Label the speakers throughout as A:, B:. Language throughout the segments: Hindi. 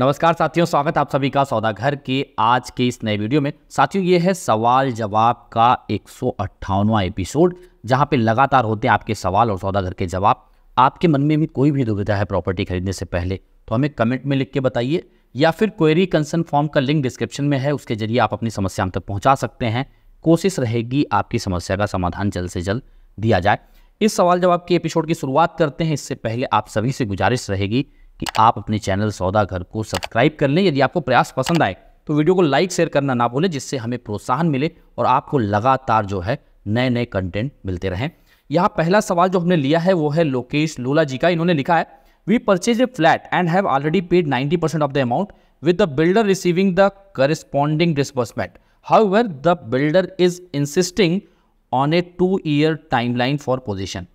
A: नमस्कार साथियों स्वागत आप सभी का सौदा घर के आज के इस नए वीडियो में साथियों ये है सवाल जवाब का एक एपिसोड जहां पे लगातार होते हैं आपके सवाल और सौदा घर के जवाब आपके मन में भी कोई भी दुविधा है प्रॉपर्टी खरीदने से पहले तो हमें कमेंट में लिख के बताइए या फिर क्वेरी कंसर्न फॉर्म का लिंक डिस्क्रिप्शन में है उसके जरिए आप अपनी समस्या हम तक पहुँचा सकते हैं कोशिश रहेगी आपकी समस्या का समाधान जल्द से जल्द दिया जाए इस सवाल जवाब के एपिसोड की शुरुआत करते हैं इससे पहले आप सभी से गुजारिश रहेगी कि आप अपने चैनल सौदा घर को सब्सक्राइब कर लें यदि आपको प्रयास पसंद आए तो वीडियो को लाइक शेयर करना ना भूलें जिससे हमें प्रोत्साहन मिले और आपको लगातार जो है नए नए कंटेंट मिलते रहें यहाँ पहला सवाल जो हमने लिया है वो है लोकेश लोला जी का इन्होंने लिखा है we purchase a flat and have already paid 90% percent of the amount with the builder receiving the corresponding disbursement however the builder is insisting on a two year time line for possession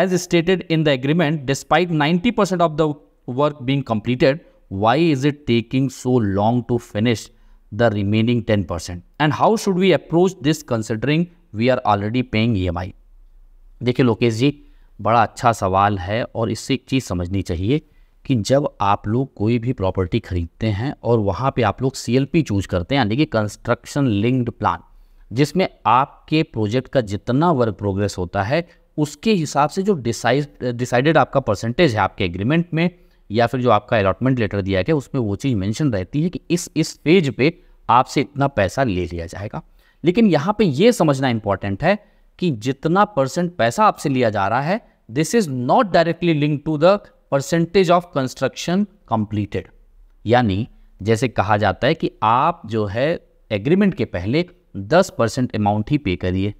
A: as stated in the agreement despite ninety percent of the work being completed, why is it taking so long to finish the remaining 10%? And how should we approach this considering we are already paying EMI? देखिए लोकेश जी बड़ा अच्छा सवाल है और इससे एक चीज़ समझनी चाहिए कि जब आप लोग कोई भी प्रॉपर्टी खरीदते हैं और वहाँ पे आप लोग सी चूज करते हैं यानी कि कंस्ट्रक्शन लिंक्ड प्लान जिसमें आपके प्रोजेक्ट का जितना वर्क प्रोग्रेस होता है उसके हिसाब से जो डिसाइड डिसाइडेड आपका परसेंटेज है आपके एग्रीमेंट में या फिर जो आपका अलॉटमेंट लेटर दिया गया उसमें वो चीज़ मैंशन रहती है कि इस इस पर पे आपसे इतना पैसा ले लिया जाएगा लेकिन यहाँ पर यह समझना इंपॉर्टेंट है कि जितना परसेंट पैसा आपसे लिया जा रहा है this is not directly link to the percentage of construction completed यानी जैसे कहा जाता है कि आप जो है एग्रीमेंट के पहले 10 परसेंट अमाउंट ही पे करिए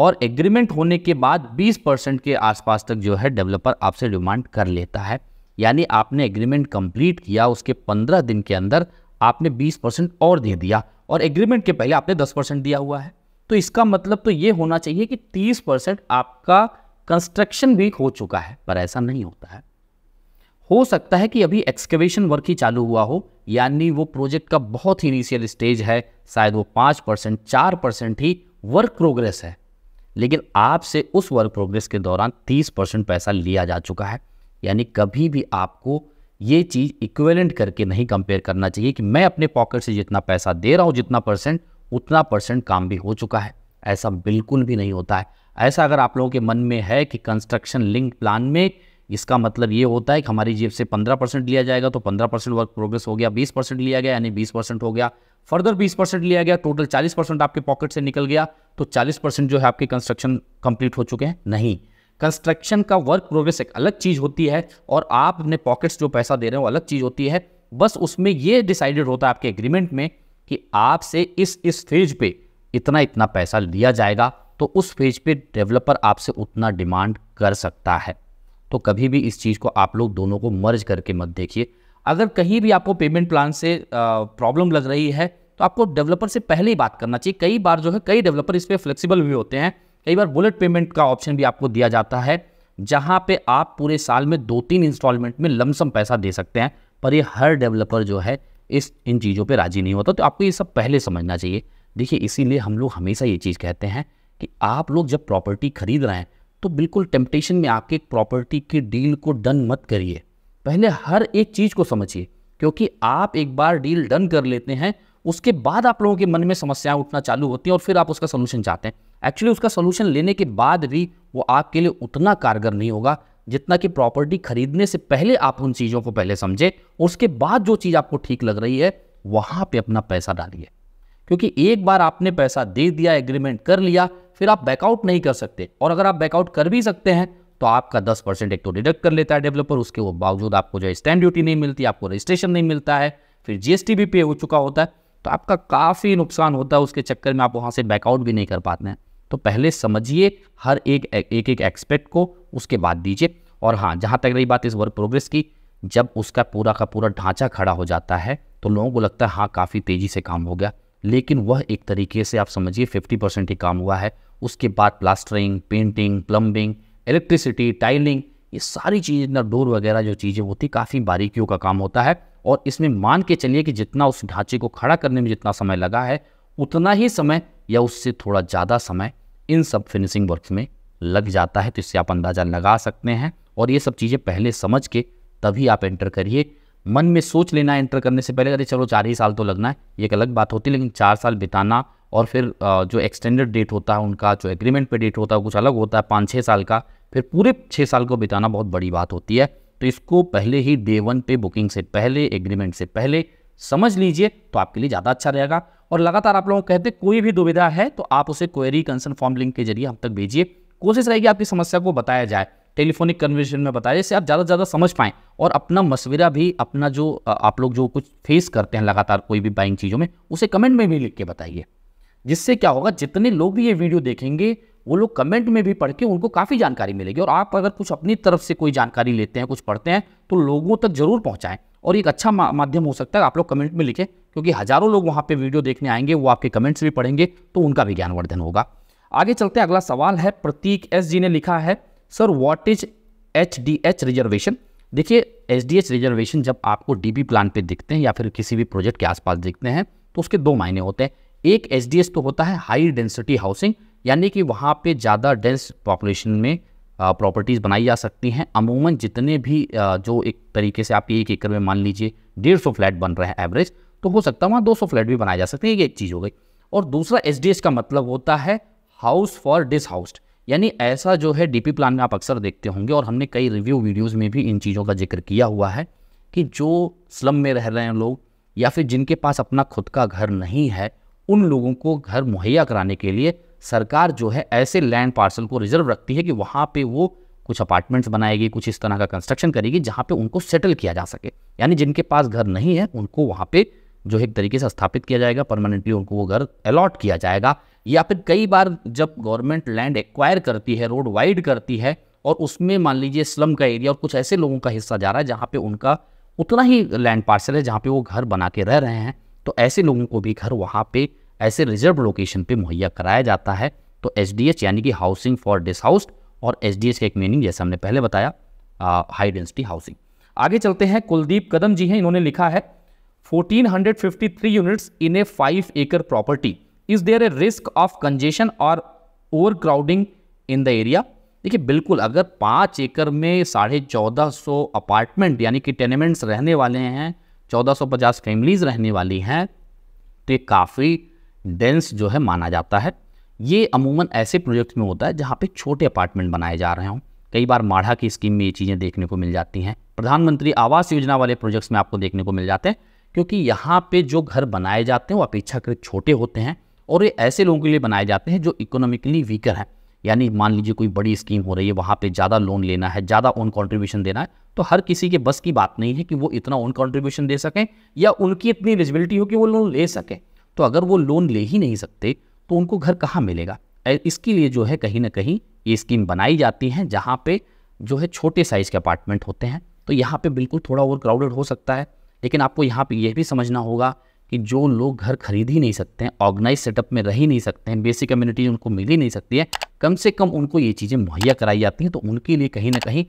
A: और एग्रीमेंट होने के बाद 20 परसेंट के आसपास तक जो है डेवलपर आपसे डिमांड कर लेता है यानी आपने एग्रीमेंट कंप्लीट किया उसके पंद्रह दिन के अंदर आपने बीस परसेंट और दे दिया और एग्रीमेंट के पहले आपने दस परसेंट दिया हुआ है तो इसका मतलब तो ये होना चाहिए कि तीस परसेंट आपका कंस्ट्रक्शन भी हो चुका है पर ऐसा नहीं होता है हो सकता है कि अभी एक्सकेवेशन वर्क ही चालू हुआ हो यानी वो प्रोजेक्ट का बहुत ही इनिशियल स्टेज है शायद वो पाँच परसेंट चार परसेंट ही वर्क प्रोग्रेस है लेकिन आपसे उस वर्क प्रोग्रेस के दौरान तीस परसेंट पैसा लिया जा चुका है यानी कभी भी आपको ये चीज़ इक्वेलेंट करके नहीं कंपेयर करना चाहिए कि मैं अपने पॉकेट से जितना पैसा दे रहा हूँ जितना परसेंट उतना परसेंट काम भी हो चुका है ऐसा बिल्कुल भी नहीं होता है ऐसा अगर आप लोगों के मन में है कि कंस्ट्रक्शन लिंक प्लान में इसका मतलब ये होता है कि हमारी जेब से 15 परसेंट लिया जाएगा तो 15 परसेंट वर्क प्रोग्रेस हो गया 20 परसेंट लिया गया यानी 20 परसेंट हो गया फर्दर 20 परसेंट लिया गया टोटल 40 परसेंट आपके पॉकेट से निकल गया तो 40 परसेंट जो है आपके कंस्ट्रक्शन कंप्लीट हो चुके हैं नहीं कंस्ट्रक्शन का वर्क प्रोग्रेस एक अलग चीज़ होती है और आप अपने पॉकेट्स जो पैसा दे रहे हो अलग चीज़ होती है बस उसमें ये डिसाइडेड होता है आपके एग्रीमेंट में कि आपसे इस इस फेज पे इतना इतना पैसा लिया जाएगा तो उस फेज पे डेवलपर आपसे उतना डिमांड कर सकता है तो कभी भी इस चीज़ को आप लोग दोनों को मर्ज करके मत देखिए अगर कहीं भी आपको पेमेंट प्लान से प्रॉब्लम लग रही है तो आपको डेवलपर से पहले ही बात करना चाहिए कई बार जो है कई डेवलपर इस पर फ्लेक्सीबल भी होते हैं कई बार बुलेट पेमेंट का ऑप्शन भी आपको दिया जाता है जहाँ पे आप पूरे साल में दो तीन इंस्टॉलमेंट में लमसम पैसा दे सकते हैं पर ये हर डेवलपर जो है इस इन चीज़ों पे राज़ी नहीं होता तो आपको ये सब पहले समझना चाहिए देखिए इसीलिए हम लोग हमेशा ये चीज़ कहते हैं कि आप लोग जब प्रॉपर्टी खरीद रहे हैं तो बिल्कुल टेम्पटेशन में आपके एक प्रॉपर्टी की डील को डन मत करिए पहले हर एक चीज़ को समझिए क्योंकि आप एक बार डील डन कर लेते हैं उसके बाद आप लोगों के मन में समस्याएं उठना चालू होती हैं और फिर आप उसका सोल्यूशन चाहते हैं एक्चुअली उसका सोल्यूशन लेने के बाद भी वो आपके लिए उतना कारगर नहीं होगा जितना कि प्रॉपर्टी खरीदने से पहले आप उन चीज़ों को पहले समझे उसके बाद जो चीज़ आपको ठीक लग रही है वहाँ पे अपना पैसा डालिए क्योंकि एक बार आपने पैसा दे दिया एग्रीमेंट कर लिया फिर आप बैकआउट नहीं कर सकते और अगर आप बैकआउट कर भी सकते हैं तो आपका 10 परसेंट एक तो डिडक्ट कर लेता है डेवलपर उसके वो बावजूद आपको जो है स्टैंड ड्यूटी नहीं मिलती आपको रजिस्ट्रेशन नहीं मिलता है फिर जीएसटी भी पे हो चुका होता है तो आपका काफ़ी नुकसान होता है उसके चक्कर में आप वहाँ से बैकआउट भी नहीं कर पाते हैं तो पहले समझिए हर एक एक एक एक्सपेक्ट को उसके बाद दीजिए और हाँ जहाँ तक रही बात इस वर्क प्रोग्रेस की जब उसका पूरा का पूरा ढांचा खड़ा हो जाता है तो लोगों को लगता है हाँ काफ़ी तेज़ी से काम हो गया लेकिन वह एक तरीके से आप समझिए 50 परसेंट ही काम हुआ है उसके बाद plastering painting plumbing electricity tiling ये सारी चीज़ ना डोर वगैरह जो चीज़ें होती काफ़ी बारीकियों का काम होता है और इसमें मान के चलिए कि जितना उस ढांचे को खड़ा करने में जितना समय लगा है उतना ही समय या उससे थोड़ा ज़्यादा समय इन सब फिनिशिंग वर्क्स में लग जाता है तो इससे आप अंदाज़ा लगा सकते हैं और ये सब चीज़ें पहले समझ के तभी आप एंटर करिए मन में सोच लेना एंटर करने से पहले अरे चलो चार ही साल तो लगना है ये एक अलग बात होती है लेकिन चार साल बिताना और फिर जो एक्सटेंडेड डेट होता है उनका जो एग्रीमेंट पे डेट होता है कुछ अलग होता है पाँच छः साल का फिर पूरे छः साल को बिताना बहुत बड़ी बात होती है तो इसको पहले ही डे वन पे बुकिंग से पहले एग्रीमेंट से पहले समझ लीजिए तो आपके लिए ज़्यादा अच्छा रहेगा और लगातार आप लोगों को कहते कोई भी दुविधा है तो आप उसे क्वेरी कंसर्न फॉर्म लिंक के जरिए हम तक भेजिए कोशिश रहेगी आपकी समस्या को बताया जाए टेलीफोनिक कन्वर्सेशन में बताया जिससे आप ज़्यादा से ज़्यादा समझ पाएँ और अपना मशवरा भी अपना जो आप लोग जो कुछ फेस करते हैं लगातार कोई भी बाइंग चीज़ों में उसे कमेंट में भी लिख के बताइए जिससे क्या होगा जितने लोग भी ये वीडियो देखेंगे वो लोग कमेंट में भी पढ़ के उनको काफ़ी जानकारी मिलेगी और आप अगर कुछ अपनी तरफ से कोई जानकारी लेते हैं कुछ पढ़ते हैं तो लोगों तक जरूर पहुँचाएँ और एक अच्छा माध्यम हो सकता है आप लोग कमेंट में लिखें क्योंकि हजारों लोग वहाँ पे वीडियो देखने आएंगे वो आपके कमेंट्स भी पढ़ेंगे तो उनका भी ज्ञानवर्धन होगा आगे चलते हैं अगला सवाल है प्रतीक एस जी ने लिखा है sir what is H D H reservation देखिए एच डी एच रिजर्वेशन जब आपको डी बी प्लान पे दिखते हैं या फिर किसी भी प्रोजेक्ट के आसपास दिखते हैं तो उसके दो मायने होते हैं एक एच डी एच तो होता है हाई डेंसिटी हाउसिंग यानी कि वहाँ पे ज़्यादा डेंस पॉपुलेशन में प्रॉपर्टीज़ बनाई जा सकती हैं अमूमन जितने भी जो एक तरीके से आप एक एकड़ में मान लीजिए डेढ़ सौ फ्लैट बन रहे हैं एवरेज तो हो सकता है वहाँ दो फ्लैट भी बनाए जा सकते हैं ये एक चीज़ हो गई और दूसरा एस का मतलब होता है हाउस फॉर डिस यानी ऐसा जो है डीपी प्लान में आप अक्सर देखते होंगे और हमने कई रिव्यू वीडियोज़ में भी इन चीज़ों का जिक्र किया हुआ है कि जो स्लम में रह रहे हैं लोग या फिर जिनके पास अपना खुद का घर नहीं है उन लोगों को घर मुहैया कराने के लिए सरकार जो है ऐसे लैंड पार्सल को रिजर्व रखती है कि वहाँ पर वो कुछ अपार्टमेंट्स बनाएगी कुछ इस तरह का कंस्ट्रक्शन करेगी जहाँ पर उनको सेटल किया जा सके यानी जिनके पास घर नहीं है उनको वहाँ पर जो एक तरीके से स्थापित किया जाएगा परमानेंटली उनको वो घर अलॉट किया जाएगा या फिर कई बार जब गवर्नमेंट लैंड एक्वायर करती है रोड वाइड करती है और उसमें मान लीजिए स्लम का एरिया और कुछ ऐसे लोगों का हिस्सा जा रहा है जहाँ पे उनका उतना ही लैंड पार्सल है जहाँ पे वो घर बना के रह रहे हैं तो ऐसे लोगों को भी घर वहाँ पे ऐसे रिजर्व लोकेशन पे मुहैया कराया जाता है तो एच यानी कि हाउसिंग फॉर डिसहाउस्ड और एच का एक मीनिंग जैसे हमने पहले बताया हाई डेंसिटी हाउसिंग आगे चलते हैं कुलदीप कदम जी हैं इन्होंने लिखा है 1453 units in a 5 acre property is there a risk of congestion or overcrowding in the area देखिए बिल्कुल अगर पाँच एकड़ में साढ़े चौदह सौ अपार्टमेंट यानी कि टेनमेंट्स रहने वाले हैं चौदह सौ पचास फैमिलीज रहने वाली हैं तो ये काफ़ी डेंस जो है माना जाता है ये अमूमन ऐसे प्रोजेक्ट में होता है जहाँ पे छोटे अपार्टमेंट बनाए जा रहे हों कई बार माढ़ा की स्कीम में ये चीज़ें देखने को मिल जाती हैं प्रधानमंत्री आवास योजना वाले प्रोजेक्ट्स में आपको देखने को मिल जाते हैं क्योंकि यहाँ पे जो घर बनाए जाते हैं वो अपेक्षाकृत छोटे होते हैं और ये ऐसे लोगों के लिए बनाए जाते हैं जो इकोनॉमिकली वीकर हैं यानी मान लीजिए कोई बड़ी स्कीम हो रही है वहाँ पे ज़्यादा लोन लेना है ज़्यादा ओन कंट्रीब्यूशन देना है तो हर किसी के बस की बात नहीं है कि वो इतना ओन कंट्रीब्यूशन दे सकें या उनकी इतनी एलिजिबिलिटी हो कि वो लोन ले सकें तो अगर वो लोन ले ही नहीं सकते तो उनको घर कहाँ मिलेगा इसके लिए जो है कहीं ना कहीं ये स्कीम बनाई जाती है जहाँ पर जो है छोटे साइज़ के अपार्टमेंट होते हैं तो यहाँ पे बिल्कुल थोड़ा ओवर क्राउडेड हो सकता है लेकिन आपको यहाँ पे यह भी समझना होगा कि जो लोग घर खरीद ही नहीं सकते हैं ऑर्गेनाइज सेटअप में रह ही नहीं सकते हैं बेसिक कम्युनिटी उनको मिल ही नहीं सकती है कम से कम उनको ये चीज़ें मुहैया कराई जाती हैं तो उनके लिए कहीं ना कहीं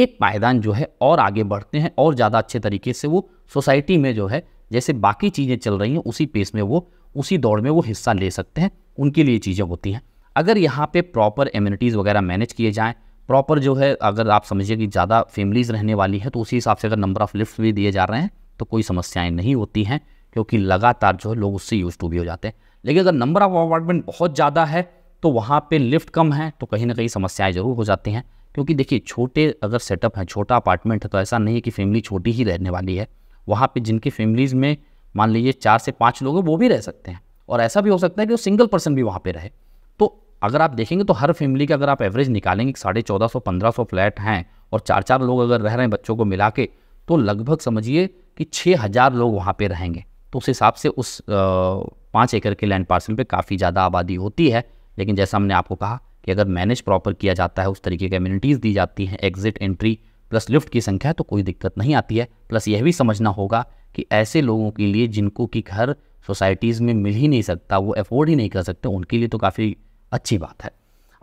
A: एक पायदान जो है और आगे बढ़ते हैं और ज़्यादा अच्छे तरीके से वो सोसाइटी में जो है जैसे बाकी चीज़ें चल रही हैं उसी पेस में वो उसी दौड़ में वो हिस्सा ले सकते हैं उनके लिए चीज़ें होती हैं अगर यहाँ पे प्रॉपर एम्यूनिटीज़ वगैरह मैनेज किए जाएँ प्रॉपर जो है अगर आप समझिए कि ज़्यादा फैमिलीज़ रहने वाली है तो उसी हिसाब से अगर नंबर ऑफ़ लिफ्ट भी दिए जा रहे हैं तो कोई समस्याएं नहीं होती हैं क्योंकि लगातार जो है लोग उससे यूज टू भी हो जाते हैं लेकिन अगर नंबर ऑफ अपार्टमेंट बहुत ज़्यादा है तो वहाँ पर लिफ्ट कम है तो कहीं ना कहीं समस्याएँ ज़रूर हो जाती हैं क्योंकि देखिए छोटे अगर सेटअप हैं छोटा अपार्टमेंट है तो ऐसा नहीं है कि फैमिली छोटी ही रहने वाली है वहाँ पर जिनकी फैमिलीज़ में मान लीजिए चार से पाँच लोग हैं वो भी रह सकते हैं और ऐसा भी हो सकता है कि वो सिंगल पर्सन भी वहाँ पर रहे तो अगर आप देखेंगे तो हर फैमिली का अगर आप एवरेज निकालेंगे साढ़े चौदह सौ पंद्रह सौ फ्लैट हैं और चार चार लोग अगर रह रहे हैं बच्चों को मिला के तो लगभग समझिए कि छः हज़ार लोग वहाँ पे रहेंगे तो उस हिसाब से उस पाँच एकड़ के लैंड पार्सल पे काफ़ी ज़्यादा आबादी होती है लेकिन जैसा हमने आपको कहा कि अगर मैनेज प्रॉपर किया जाता है उस तरीके की इम्यूनिटीज़ दी जाती हैं एग्जिट एंट्री प्लस लिफ्ट की संख्या तो कोई दिक्कत नहीं आती है प्लस यह भी समझना होगा कि ऐसे लोगों के लिए जिनको कि घर सोसाइटीज़ में मिल ही नहीं सकता वो अफोर्ड ही नहीं कर सकते उनके लिए तो काफ़ी अच्छी बात है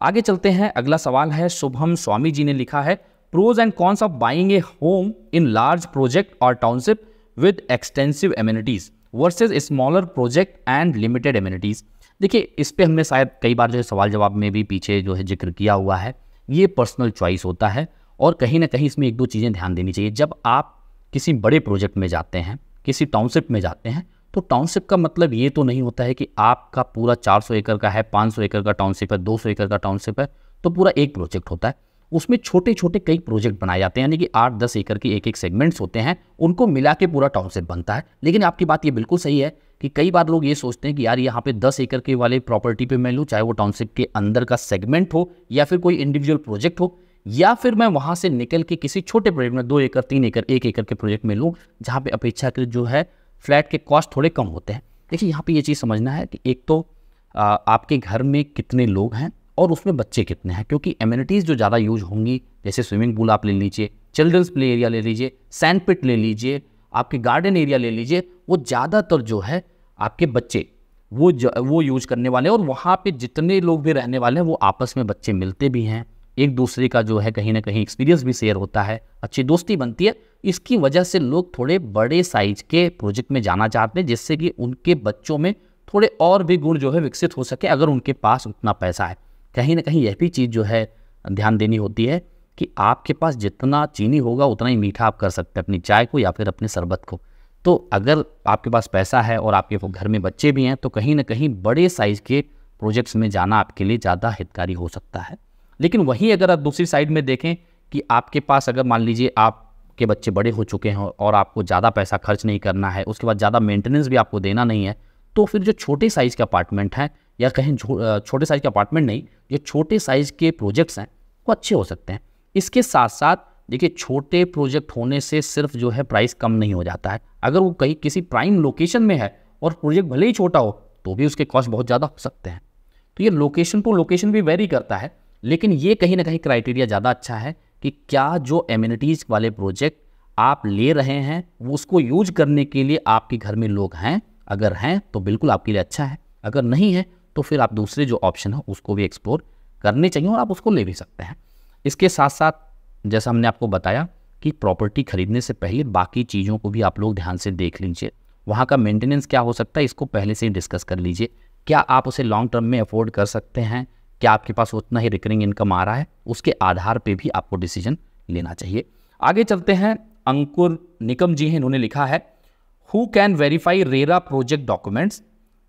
A: आगे चलते हैं अगला सवाल है शुभम स्वामी जी ने लिखा है pros and cons of buying a home in large project और township with extensive amenities versus smaller project and limited amenities देखिए इस पर हमने शायद कई बार जो है सवाल जवाब में भी पीछे जो है जिक्र किया हुआ है ये पर्सनल चॉइस होता है और कहीं ना कहीं इसमें एक दो चीज़ें ध्यान देनी चाहिए जब आप किसी बड़े प्रोजेक्ट में जाते हैं किसी टाउनशिप में जाते हैं तो टाउनशिप का मतलब ये तो नहीं होता है कि आपका पूरा 400 एकड़ का है 500 एकड़ का टाउनशिप है 200 एकड़ का टाउनशिप है तो पूरा एक प्रोजेक्ट होता है उसमें छोटे छोटे कई प्रोजेक्ट बनाए जाते हैं यानी कि आठ दस एकड़ के एक एक सेगमेंट्स होते हैं उनको मिला के पूरा टाउनशिप बनता है लेकिन आपकी बात ये बिल्कुल सही है कि कई बार लोग ये सोचते हैं कि यार यहाँ पे दस एकड़ के वाले प्रॉपर्टी पे मैं लूँ चाहे वो टाउनशिप के अंदर का सेगमेंट हो या फिर कोई इंडिविजुअल प्रोजेक्ट हो या फिर मैं वहाँ से निकल के किसी छोटे प्रोजेक्ट में दो एकड़ तीन एकड़ एक एकड़ के प्रोजेक्ट में लूँ जहाँ पर अपेक्षाकृत जो है फ्लैट के कॉस्ट थोड़े कम होते हैं देखिए यहाँ पर ये चीज़ समझना है कि एक तो आपके घर में कितने लोग हैं और उसमें बच्चे कितने हैं क्योंकि एम्यूनिटीज़ जो ज़्यादा यूज होंगी जैसे स्विमिंग पूल आप ले लीजिए चिल्ड्रंस प्ले एरिया ले लीजिए सैंड पिट ले लीजिए आपके गार्डन एरिया ले लीजिए वो ज़्यादातर जो है आपके बच्चे वो वो यूज करने वाले हैं और वहाँ पर जितने लोग भी रहने वाले हैं वो आपस में बच्चे मिलते भी हैं एक दूसरे का जो है कहीं ना कहीं एक्सपीरियंस भी शेयर होता है अच्छी दोस्ती बनती है इसकी वजह से लोग थोड़े बड़े साइज के प्रोजेक्ट में जाना चाहते हैं जिससे कि उनके बच्चों में थोड़े और भी गुण जो है विकसित हो सके अगर उनके पास उतना पैसा है कहीं ना कहीं यह भी चीज़ जो है ध्यान देनी होती है कि आपके पास जितना चीनी होगा उतना ही मीठा आप कर सकते हैं अपनी चाय को या फिर अपने शरबत को तो अगर आपके पास पैसा है और आपके घर में बच्चे भी हैं तो कहीं ना कहीं बड़े साइज़ के प्रोजेक्ट्स में जाना आपके लिए ज़्यादा हितकारी हो सकता है लेकिन वहीं अगर आप दूसरी साइड में देखें कि आपके पास अगर मान लीजिए आपके बच्चे बड़े हो चुके हैं और आपको ज़्यादा पैसा खर्च नहीं करना है उसके बाद ज़्यादा मेंटेनेंस भी आपको देना नहीं है तो फिर जो छोटे साइज़ के अपार्टमेंट हैं या कहीं छोटे साइज़ के अपार्टमेंट नहीं जो छोटे साइज़ के प्रोजेक्ट्स हैं वो अच्छे हो सकते हैं इसके साथ साथ देखिए छोटे प्रोजेक्ट होने से सिर्फ जो है प्राइस कम नहीं हो जाता है अगर वो कहीं किसी प्राइम लोकेशन में है और प्रोजेक्ट भले ही छोटा हो तो भी उसके कॉस्ट बहुत ज़्यादा हो सकते हैं तो ये लोकेशन टू लोकेशन भी वेरी करता है लेकिन ये कहीं ना कहीं क्राइटेरिया ज़्यादा अच्छा है कि क्या जो एम्यूनिटीज़ वाले प्रोजेक्ट आप ले रहे हैं वो उसको यूज करने के लिए आपके घर में लोग हैं अगर हैं तो बिल्कुल आपके लिए अच्छा है अगर नहीं है तो फिर आप दूसरे जो ऑप्शन है उसको भी एक्सप्लोर करने चाहिए और आप उसको ले भी सकते हैं इसके साथ साथ जैसा हमने आपको बताया कि प्रॉपर्टी खरीदने से पहले बाकी चीज़ों को भी आप लोग ध्यान से देख लीजिए वहाँ का मेंटेनेंस क्या हो सकता है इसको पहले से ही डिस्कस कर लीजिए क्या आप उसे लॉन्ग टर्म में अफोर्ड कर सकते हैं क्या आपके पास उतना ही रिकरिंग इनकम आ रहा है उसके आधार पर भी आपको डिसीजन लेना चाहिए आगे चलते हैं अंकुर निकम जी हैं इन्होंने लिखा है who can verify RERA project documents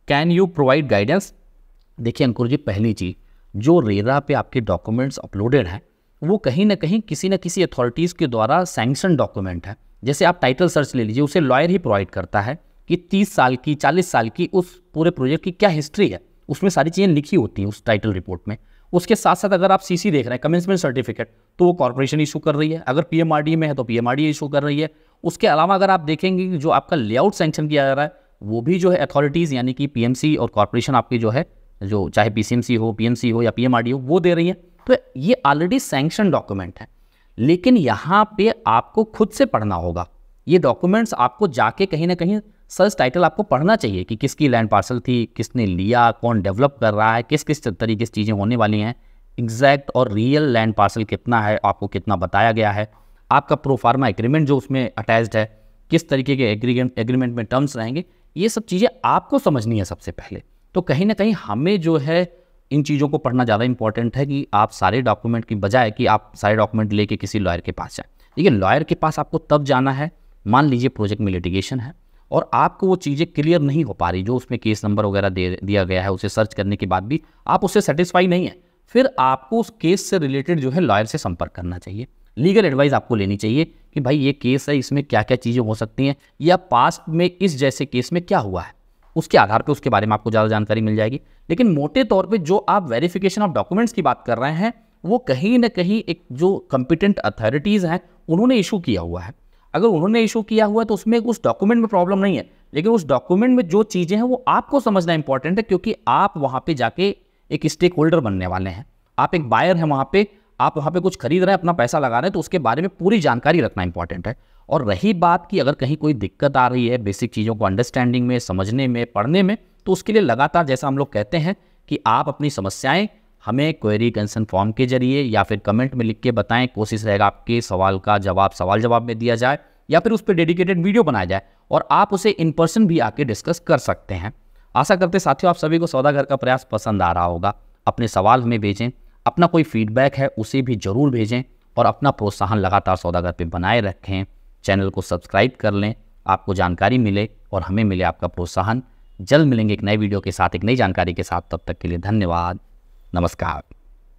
A: can you provide guidance देखिए अंकुर जी पहली चीज़ जो रेरा पे आपके डॉक्यूमेंट्स अपलोडेड हैं वो कहीं ना कहीं किसी न किसी अथॉरिटीज़ के द्वारा सैंक्शन डॉक्यूमेंट है जैसे आप टाइटल सर्च ले लीजिए उसे लॉयर ही प्रोवाइड करता है कि 30 साल की 40 साल की उस पूरे प्रोजेक्ट की क्या हिस्ट्री है उसमें सारी चीज़ें लिखी होती हैं उस टाइटल रिपोर्ट में उसके साथ साथ अगर आप सीसी देख रहे हैं कमेंसमेंट सर्टिफिकेट तो वो कॉर्पोरेशन इशू कर रही है अगर पीएमआरडी में है तो पीएमआरडी इशू कर रही है उसके अलावा अगर आप देखेंगे कि जो आपका लेआउट सेंक्शन किया जा रहा है वो भी जो है अथॉरिटीज़ यानी कि पीएमसी और कॉरपोरेशन आपकी जो है जो चाहे पीसीएमसी हो पीएमसी हो या पीएमआरडी हो वो दे रही है तो ये ऑलरेडी सैंक्शन डॉक्यूमेंट है लेकिन यहाँ पे आपको खुद से पढ़ना होगा ये डॉक्यूमेंट्स आपको जाके कहीं ना कहीं सर्च टाइटल आपको पढ़ना चाहिए कि किसकी लैंड पार्सल थी किसने लिया कौन डेवलप कर रहा है किस किस तरीके से चीज़ें होने वाली हैं एग्जैक्ट और रियल लैंड पार्सल कितना है आपको कितना बताया गया है आपका प्रोफार्मा एग्रीमेंट जो उसमें अटैच्ड है किस तरीके के एग्रीमेंट एग्रीमेंट में टर्म्स रहेंगे ये सब चीज़ें आपको समझनी है सबसे पहले तो कहीं ना कहीं हमें जो है इन चीज़ों को पढ़ना ज़्यादा इंपॉर्टेंट है कि आप सारे डॉक्यूमेंट की बजाय कि आप सारे डॉक्यूमेंट लेके किसी लॉयर के पास जाए देखिए लॉयर के पास आपको तब जाना है मान लीजिए प्रोजेक्ट में लिटिगेशन है और आपको वो चीज़ें क्लियर नहीं हो पा रही जो उसमें केस नंबर वगैरह दे दिया गया है उसे सर्च करने के बाद भी आप उससे सेटिस्फाई नहीं है फिर आपको उस केस से रिलेटेड जो है लॉयर से संपर्क करना चाहिए लीगल एडवाइस आपको लेनी चाहिए कि भाई ये केस है इसमें क्या क्या चीज़ें हो सकती हैं या पास्ट में इस जैसे केस में क्या हुआ है उसके आधार पर उसके बारे में आपको ज़्यादा जानकारी मिल जाएगी लेकिन मोटे तौर पर जो आप वेरिफिकेशन ऑफ डॉक्यूमेंट्स की बात कर रहे हैं वो कहीं ना कहीं एक जो कंपिटेंट अथॉरिटीज़ हैं उन्होंने इशू किया हुआ है अगर उन्होंने इशू किया हुआ है तो उसमें उस डॉक्यूमेंट में प्रॉब्लम नहीं है लेकिन उस डॉक्यूमेंट में जो चीज़ें हैं वो आपको समझना इंपॉर्टेंट है क्योंकि आप वहाँ पे जाके एक स्टेक होल्डर बनने वाले हैं आप एक बायर हैं वहाँ पे आप वहाँ पे कुछ खरीद रहे हैं अपना पैसा लगा रहे हैं तो उसके बारे में पूरी जानकारी रखना इंपॉर्टेंट है और रही बात की अगर कहीं कोई दिक्कत आ रही है बेसिक चीज़ों को अंडरस्टैंडिंग में समझने में पढ़ने में तो उसके लिए लगातार जैसा हम लोग कहते हैं कि आप अपनी समस्याएं हमें क्वेरी कंसर्न फॉर्म के जरिए या फिर कमेंट में लिख के बताएं कोशिश रहेगा आपके सवाल का जवाब सवाल जवाब में दिया जाए या फिर उस पर डेडिकेटेड वीडियो बनाया जाए और आप उसे इन पर्सन भी आके डिस्कस कर सकते हैं आशा करते साथियों आप सभी को सौदागर का प्रयास पसंद आ रहा होगा अपने सवाल हमें भेजें अपना कोई फीडबैक है उसे भी जरूर भेजें और अपना प्रोत्साहन लगातार सौदागर पर बनाए रखें चैनल को सब्सक्राइब कर लें आपको जानकारी मिले और हमें मिले आपका प्रोत्साहन जल्द मिलेंगे एक नए वीडियो के साथ एक नई जानकारी के साथ तब तक के लिए धन्यवाद नमस्कार